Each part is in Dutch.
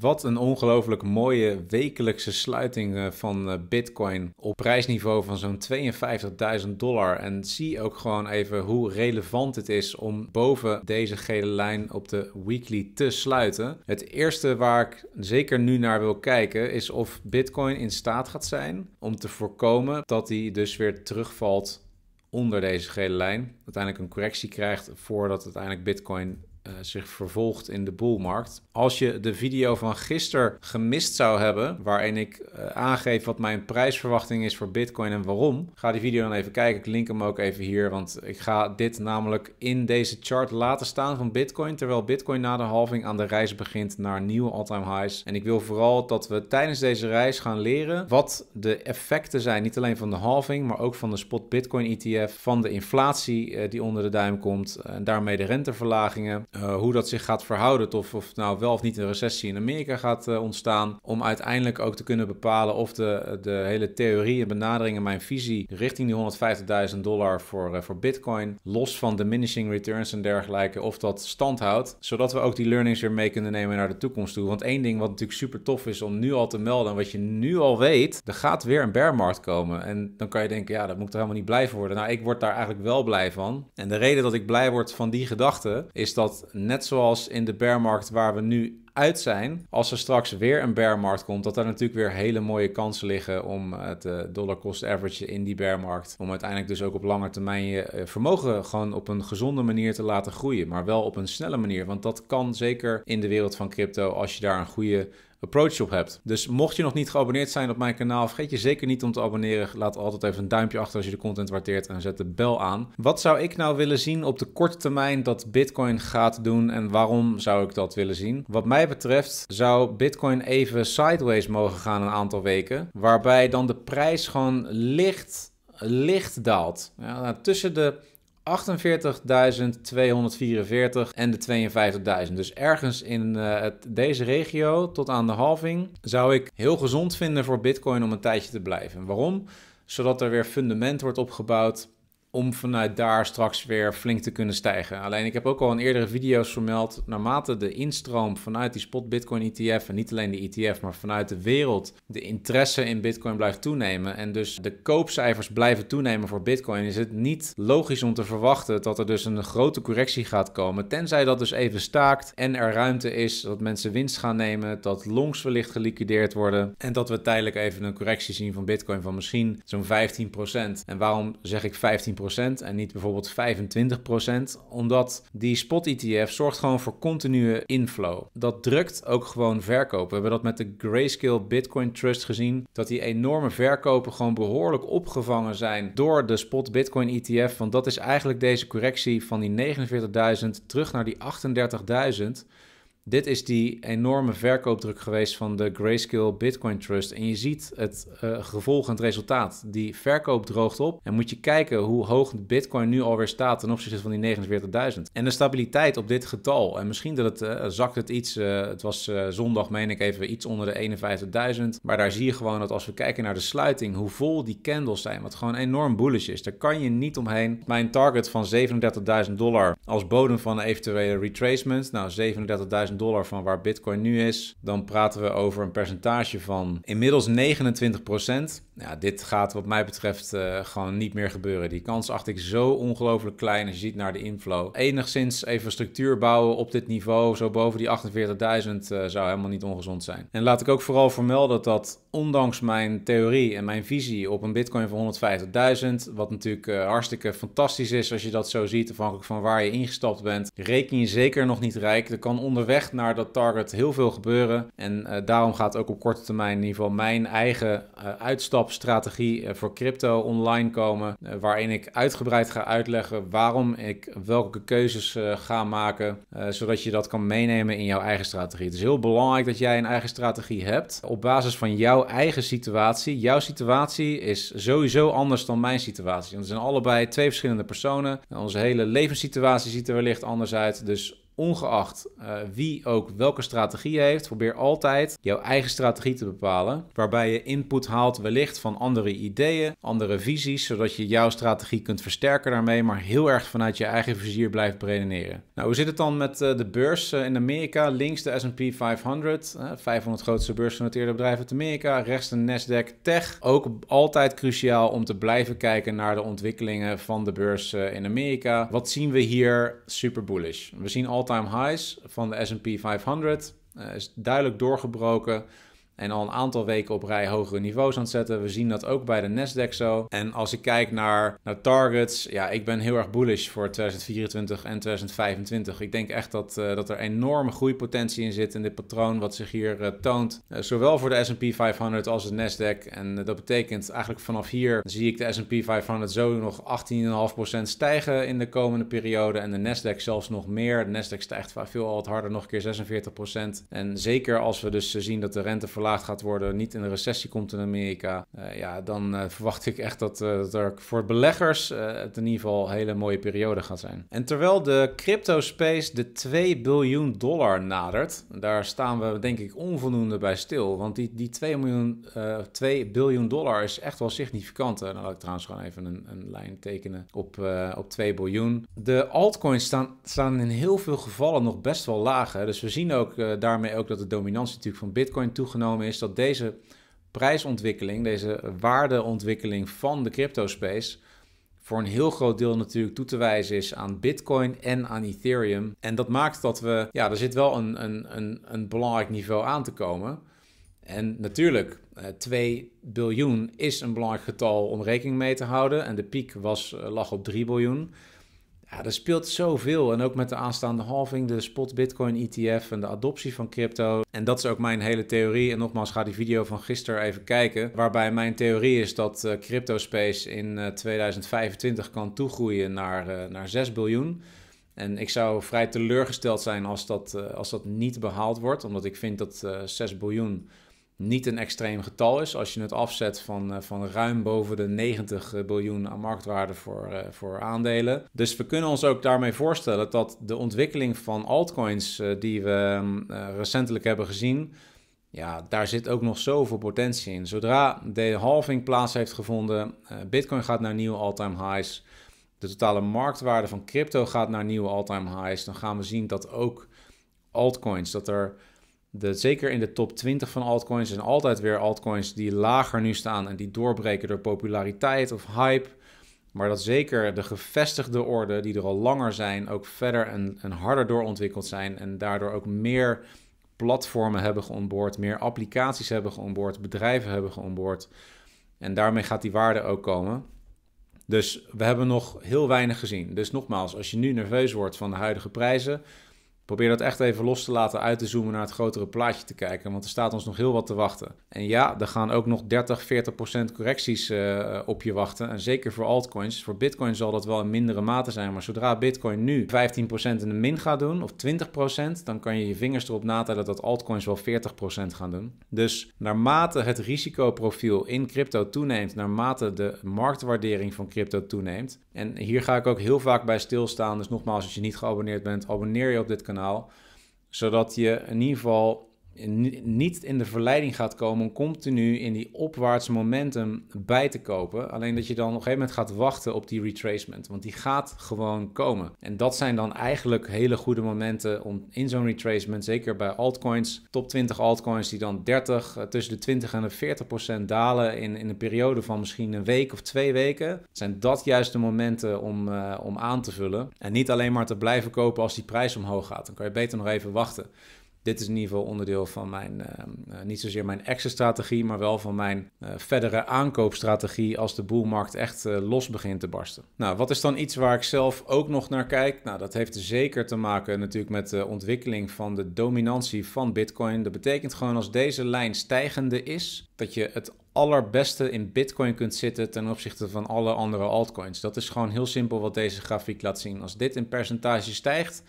Wat een ongelooflijk mooie wekelijkse sluiting eh, van eh, Bitcoin op prijsniveau van zo'n 52.000 dollar. En zie ook gewoon even hoe relevant het is om boven deze gele lijn op de weekly te sluiten. Het eerste waar ik zeker nu naar wil kijken is of Bitcoin in staat gaat zijn om te voorkomen dat hij dus weer terugvalt onder deze gele lijn. Uiteindelijk een correctie krijgt voordat uiteindelijk Bitcoin eh, zich vervolgt in de boelmarkt. Als je de video van gisteren gemist zou hebben, waarin ik eh, aangeef wat mijn prijsverwachting is voor Bitcoin en waarom, ga die video dan even kijken. Ik link hem ook even hier, want ik ga dit namelijk in deze chart laten staan van Bitcoin, terwijl Bitcoin na de halving aan de reis begint naar nieuwe all-time highs. En ik wil vooral dat we tijdens deze reis gaan leren wat de effecten zijn, niet alleen van de halving, maar ook van de spot Bitcoin ETF, van de inflatie eh, die onder de duim komt en daarmee de renteverlagingen eh, hoe dat zich gaat verhouden, of, of nou wel of niet een recessie in Amerika gaat eh, ontstaan, om uiteindelijk ook te kunnen bepalen of de, de hele theorie en benaderingen mijn visie richting die 150.000 dollar voor, eh, voor Bitcoin, los van diminishing returns en dergelijke, of dat stand houdt, zodat we ook die learnings weer mee kunnen nemen naar de toekomst toe. Want één ding wat natuurlijk super tof is om nu al te melden, en wat je nu al weet, er gaat weer een bearmarkt komen. En dan kan je denken, ja, dat moet ik er helemaal niet blij worden. Nou, ik word daar eigenlijk wel blij van. En de reden dat ik blij word van die gedachte, is dat net zoals in de bearmarkt waar we nu uit zijn, als er straks weer een bearmarkt komt, dat daar natuurlijk weer hele mooie kansen liggen om het eh, dollar cost average in die bearmarkt, om uiteindelijk dus ook op lange termijn je eh, vermogen gewoon op een gezonde manier te laten groeien, maar wel op een snelle manier, want dat kan zeker in de wereld van crypto als je daar een goede approach op hebt. Dus mocht je nog niet geabonneerd zijn op mijn kanaal, vergeet je zeker niet om te abonneren. Laat altijd even een duimpje achter als je de content waardeert en zet de bel aan. Wat zou ik nou willen zien op de korte termijn dat Bitcoin gaat doen en waarom zou ik dat willen zien? Wat mij betreft zou Bitcoin even sideways mogen gaan een aantal weken, waarbij dan de prijs gewoon licht, licht daalt. Ja, tussen de 48.244 en de 52.000. Dus ergens in eh, deze regio tot aan de halving zou ik heel gezond vinden voor Bitcoin om een tijdje te blijven. Waarom? Zodat er weer fundament wordt opgebouwd om vanuit daar straks weer flink te kunnen stijgen. Alleen ik heb ook al in eerdere video's vermeld, naarmate de instroom vanuit die spot Bitcoin ETF en niet alleen de ETF, maar vanuit de wereld, de interesse in Bitcoin blijft toenemen en dus de koopcijfers blijven toenemen voor Bitcoin, is het niet logisch om te verwachten dat er dus een grote correctie gaat komen, tenzij dat dus even staakt en er ruimte is dat mensen winst gaan nemen, dat longs wellicht geliquideerd worden en dat we tijdelijk even een correctie zien van Bitcoin van misschien zo'n 15%. En waarom zeg ik 15%? en niet bijvoorbeeld 25%, omdat die spot ETF zorgt gewoon voor continue inflow. Dat drukt ook gewoon verkopen. We hebben dat met de Grayscale Bitcoin Trust gezien, dat die enorme verkopen gewoon behoorlijk opgevangen zijn door de spot Bitcoin ETF, want dat is eigenlijk deze correctie van die 49.000 terug naar die 38.000. Dit is die enorme verkoopdruk geweest van de Grayscale Bitcoin Trust. En je ziet het uh, eh, gevolg en het resultaat. Die verkoop droogt op. En moet je kijken hoe hoog de Bitcoin nu alweer staat ten opzichte van die 49.000. En de stabiliteit op dit getal. En misschien dat het eh, zakt het iets. Eh, het was zondag, meen ik even, iets onder de 51.000. Maar daar zie je gewoon dat als we kijken naar de sluiting, hoe vol die candles zijn. Wat gewoon enorm bullish is. Daar kan je niet omheen. Mijn target van 37.000 dollar als bodem van een eventuele retracement. Nou, 37.000 dollar van waar Bitcoin nu is, dan praten we over een percentage van inmiddels 29 procent. Ja, dit gaat wat mij betreft eh, gewoon niet meer gebeuren. Die kans acht ik zo ongelooflijk klein als je ziet naar de inflow. Enigszins even structuur bouwen op dit niveau, zo boven die 48.000, eh, zou helemaal niet ongezond zijn. En laat ik ook vooral vermelden dat ondanks mijn theorie en mijn visie op een bitcoin van 150.000, wat natuurlijk eh, hartstikke fantastisch is als je dat zo ziet, afhankelijk van waar je ingestapt bent, reken je zeker nog niet rijk. Er kan onderweg naar dat target heel veel gebeuren. En daarom gaat ook op korte termijn in ieder geval mijn eigen uitstap strategie eh, voor crypto online komen, eh, waarin ik uitgebreid ga uitleggen waarom ik welke keuzes eh, ga maken, zodat je dat kan meenemen in jouw eigen strategie. Het is heel belangrijk dat jij een eigen strategie hebt op basis van jouw eigen situatie. Jouw situatie is sowieso anders dan mijn situatie. Want we zijn allebei twee verschillende personen. Onze hele levenssituatie ziet er wellicht anders uit. Dus ongeacht eh, wie ook welke strategie heeft, probeer altijd jouw eigen strategie te bepalen. Waarbij je input haalt wellicht van andere ideeën, andere visies, zodat je jouw strategie kunt versterken daarmee, maar heel erg vanuit je eigen vizier blijft redeneren. Nou, hoe zit het dan met eh, de beurs eh, in Amerika? Links de S&P 500, 500 grootste beursgenoteerde bedrijven uit Amerika. Rechts de Nasdaq Tech. Ook altijd cruciaal om te blijven kijken naar de ontwikkelingen van de beurs in Amerika. Wat zien we hier? Super bullish. We zien altijd time highs van de SP 500. Eh, is duidelijk doorgebroken en al een aantal weken op rij hogere niveaus aan het zetten. We zien dat ook bij de Nasdaq zo. En als ik kijk naar, naar targets, ja, ik ben heel erg bullish voor 2024 en 2025. Ik denk echt dat, eh, dat er enorme groeipotentie in zit in dit patroon wat zich hier eh, toont. Eh, zowel voor de S&P 500 als de Nasdaq. En dat betekent eigenlijk vanaf hier zie ik de S&P 500 zo nog 18,5% stijgen in de komende periode. En de Nasdaq zelfs nog meer. De Nasdaq stijgt veel al wat harder, nog een keer 46%. En zeker als we dus zien dat de rente verlaagt gaat worden, niet in een recessie komt in Amerika, eh, ja, dan eh, verwacht ik echt dat, eh, dat er voor beleggers het in ieder geval een hele mooie periode gaat zijn. En terwijl de crypto space de 2 biljoen dollar nadert, daar staan we denk ik onvoldoende bij stil, want die, die 2, miljoen, 2 biljoen dollar is echt wel significant. En dan laat ik trouwens gewoon even een, een lijn tekenen op, op 2 biljoen. De altcoins staan, staan in heel veel gevallen nog best wel laag. Dus we zien ook daarmee ook dat de dominantie natuurlijk van Bitcoin toegenomen is dat deze prijsontwikkeling, deze waardeontwikkeling van de cryptospace voor een heel groot deel natuurlijk toe te wijzen is aan Bitcoin en aan Ethereum. En dat maakt dat we, ja, er zit wel een, een, een, een belangrijk niveau aan te komen. En natuurlijk, 2 eh, biljoen is een belangrijk getal om rekening mee te houden. En de piek was, eh, lag op 3 biljoen. Ja, er speelt zoveel. En ook met de aanstaande halving, de spot Bitcoin ETF en de adoptie van crypto. En dat is ook mijn hele theorie. En nogmaals, ga die video van gisteren even kijken. Waarbij mijn theorie is dat eh, cryptospace in 2025 eh, kan toegroeien naar, eh, naar 6 biljoen. En ik zou vrij teleurgesteld zijn als dat, als dat niet behaald wordt. Omdat ik vind dat 6 biljoen niet een extreem getal is. Als je het afzet van, eh, van ruim boven de 90 eh, biljoen aan marktwaarde voor, eh, voor aandelen. Dus we kunnen ons ook daarmee voorstellen dat de ontwikkeling van altcoins die we mm, recentelijk hebben gezien. Ja, daar zit ook nog zoveel potentie in. Zodra de halving plaats heeft gevonden, Bitcoin gaat naar nieuwe all-time highs. De totale marktwaarde van crypto gaat naar nieuwe all-time highs. Dan gaan we zien dat ook altcoins, dat er de, zeker in de top 20 van altcoins zijn altijd weer altcoins die lager nu staan en die doorbreken door populariteit of hype. Maar dat zeker de gevestigde orde die er al langer zijn, ook verder en, en harder doorontwikkeld zijn en daardoor ook meer platformen hebben geonboord, meer applicaties hebben geonboord, bedrijven hebben geonboord. En daarmee gaat die waarde ook komen. Dus we hebben nog heel weinig gezien. Dus nogmaals, als je nu nerveus wordt van de huidige prijzen, Probeer dat echt even los te laten, uit te zoomen naar het grotere plaatje te kijken, want er staat ons nog heel wat te wachten. En ja, er gaan ook nog 30, 40 procent correcties eh, op je wachten. En zeker voor altcoins. Voor Bitcoin zal dat wel in mindere mate zijn, maar zodra Bitcoin nu 15 procent in de min gaat doen, of 20 procent, dan kan je je vingers erop natellen dat altcoins wel 40 procent gaan doen. Dus naarmate het risicoprofiel in crypto toeneemt, naarmate de marktwaardering van crypto toeneemt, en hier ga ik ook heel vaak bij stilstaan, dus nogmaals, als je niet geabonneerd bent, abonneer je op dit kanaal zodat je in ieder geval niet in de verleiding gaat komen om continu in die opwaartse momentum bij te kopen. Alleen dat je dan op een gegeven moment gaat wachten op die retracement. Want die gaat gewoon komen. En dat zijn dan eigenlijk hele goede momenten om in zo'n retracement, zeker bij altcoins, top 20 altcoins die dan 30, eh, tussen de 20 en de 40 procent dalen in, in een periode van misschien een week of twee weken. Zijn dat juist de momenten om, eh, om aan te vullen. En niet alleen maar te blijven kopen als die prijs omhoog gaat. Dan kan je beter nog even wachten dit is in ieder geval onderdeel van mijn, ehm, eh, niet zozeer mijn exit-strategie, maar wel van mijn eh, verdere aankoopstrategie als de boelmarkt echt eh, los begint te barsten. Nou, wat is dan iets waar ik zelf ook nog naar kijk? Nou, dat heeft zeker te maken natuurlijk met de ontwikkeling van de dominantie van Bitcoin. Dat betekent gewoon als deze lijn stijgende is, dat je het allerbeste in Bitcoin kunt zitten ten opzichte van alle andere altcoins. Dat is gewoon heel simpel wat deze grafiek laat zien. Als dit in percentage stijgt,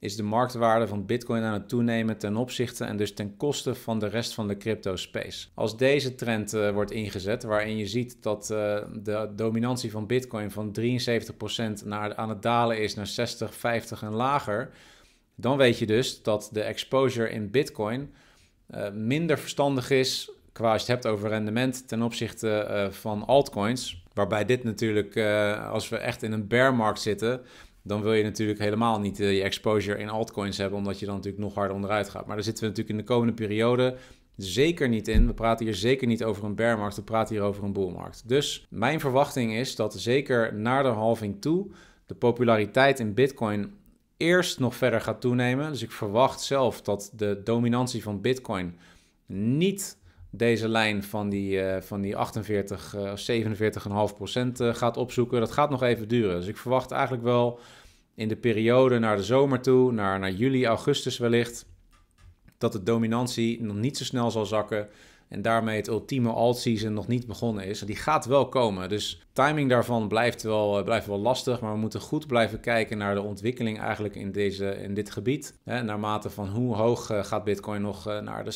is de marktwaarde van Bitcoin aan het toenemen ten opzichte en dus ten koste van de rest van de crypto space. Als deze trend eh, wordt ingezet, waarin je ziet dat eh, de dominantie van Bitcoin van 73% naar, aan het dalen is naar 60, 50 en lager, dan weet je dus dat de exposure in Bitcoin eh, minder verstandig is qua als je het hebt over rendement ten opzichte van altcoins. Waarbij dit natuurlijk, als we echt in een bear market zitten, dan wil je natuurlijk helemaal niet eh, je exposure in altcoins hebben, omdat je dan natuurlijk nog harder onderuit gaat. Maar daar zitten we natuurlijk in de komende periode zeker niet in. We praten hier zeker niet over een bearmarkt, we praten hier over een bullmarkt. Dus mijn verwachting is dat zeker naar de halving toe de populariteit in Bitcoin eerst nog verder gaat toenemen. Dus ik verwacht zelf dat de dominantie van Bitcoin niet deze lijn van die, eh, van die 48 eh, of 47,5 eh, gaat opzoeken. Dat gaat nog even duren. Dus ik verwacht eigenlijk wel in de periode naar de zomer toe, naar, naar juli, augustus wellicht, dat de dominantie nog niet zo snel zal zakken en daarmee het ultieme alt-season nog niet begonnen is. Die gaat wel komen, dus timing daarvan blijft wel, eh, blijft wel lastig, maar we moeten goed blijven kijken naar de ontwikkeling eigenlijk in, deze, in dit gebied. Hè, naarmate van hoe hoog eh, gaat Bitcoin nog eh, naar de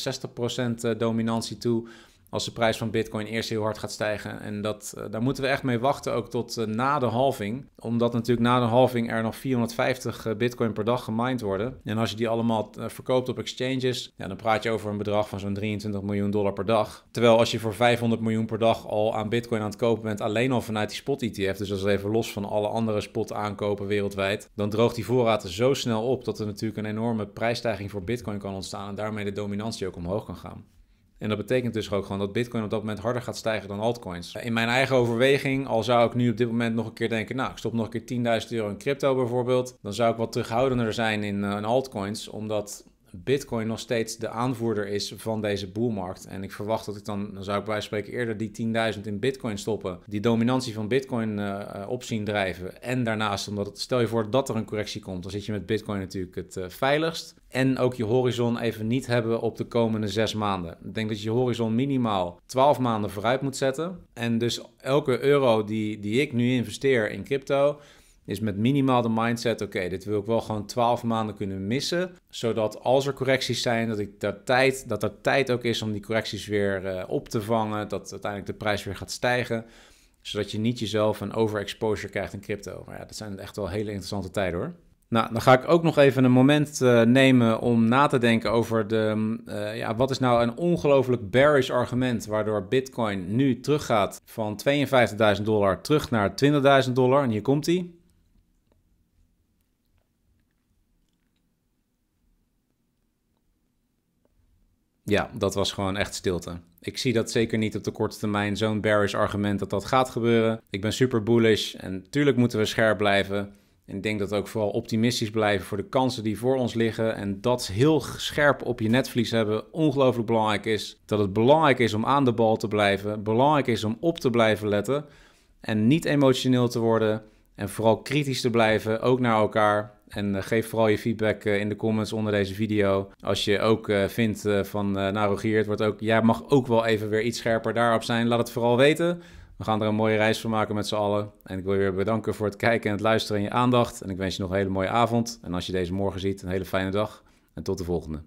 60% dominantie toe als de prijs van Bitcoin eerst heel hard gaat stijgen. En dat, eh, daar moeten we echt mee wachten, ook tot eh, na de halving. Omdat natuurlijk na de halving er nog 450 eh, Bitcoin per dag gemined worden. En als je die allemaal verkoopt op exchanges, ja, dan praat je over een bedrag van zo'n 23 miljoen dollar per dag. Terwijl als je voor 500 miljoen per dag al aan Bitcoin aan het kopen bent, alleen al vanuit die spot ETF, dus dat is even los van alle andere spot aankopen wereldwijd, dan droogt die voorraad zo snel op dat er natuurlijk een enorme prijsstijging voor Bitcoin kan ontstaan en daarmee de dominantie ook omhoog kan gaan. En dat betekent dus ook gewoon dat Bitcoin op dat moment harder gaat stijgen dan altcoins. In mijn eigen overweging, al zou ik nu op dit moment nog een keer denken: nou, ik stop nog een keer 10.000 euro in crypto bijvoorbeeld. Dan zou ik wat terughoudender zijn in, eh, in altcoins, omdat Bitcoin nog steeds de aanvoerder is van deze boelmarkt. En ik verwacht dat ik dan, dan zou ik bij spreken eerder die 10.000 in Bitcoin stoppen. Die dominantie van Bitcoin uh, op zien drijven. En daarnaast, omdat het, stel je voor dat er een correctie komt, dan zit je met Bitcoin natuurlijk het eh, veiligst. En ook je horizon even niet hebben op de komende zes maanden. Ik denk dat je horizon minimaal 12 maanden vooruit moet zetten. En dus elke euro die, die ik nu investeer in crypto is met minimaal de mindset: oké, dit wil ik wel gewoon 12 maanden kunnen missen. Zodat als er correcties zijn, dat, ik daar tijd, dat er tijd ook is om die correcties weer eh, op te vangen. Dat uiteindelijk de prijs weer gaat stijgen. Zodat je niet jezelf een overexposure krijgt in crypto. Maar ja, dat zijn echt wel hele interessante tijden hoor. Nou, dan ga ik ook nog even een moment eh, nemen om na te denken over de, mm, eh, ja, wat is nou een ongelooflijk bearish argument waardoor Bitcoin nu teruggaat van 52.000 dollar terug naar 20.000 dollar. En hier komt hij. Ja, dat was gewoon echt stilte. Ik zie dat zeker niet op de korte termijn, zo'n bearish argument dat dat gaat gebeuren. Ik ben super bullish en tuurlijk moeten we scherp blijven. En ik denk dat we ook vooral optimistisch blijven voor de kansen die voor ons liggen. En dat heel scherp op je netvlies hebben ongelooflijk belangrijk is. Dat het belangrijk is om aan de bal te blijven. Belangrijk is om op te blijven letten. En niet emotioneel te worden. En vooral kritisch te blijven, ook naar elkaar. En eh, geef vooral je feedback eh, in de comments onder deze video. Als je ook eh, vindt van, nou het wordt ook, jij mag ook wel even weer iets scherper daarop zijn. Laat het vooral weten. We gaan er een mooie reis van maken met z'n allen. En ik wil je weer bedanken voor het kijken en het luisteren en je aandacht. En ik wens je nog een hele mooie avond. En als je deze morgen ziet, een hele fijne dag. En tot de volgende.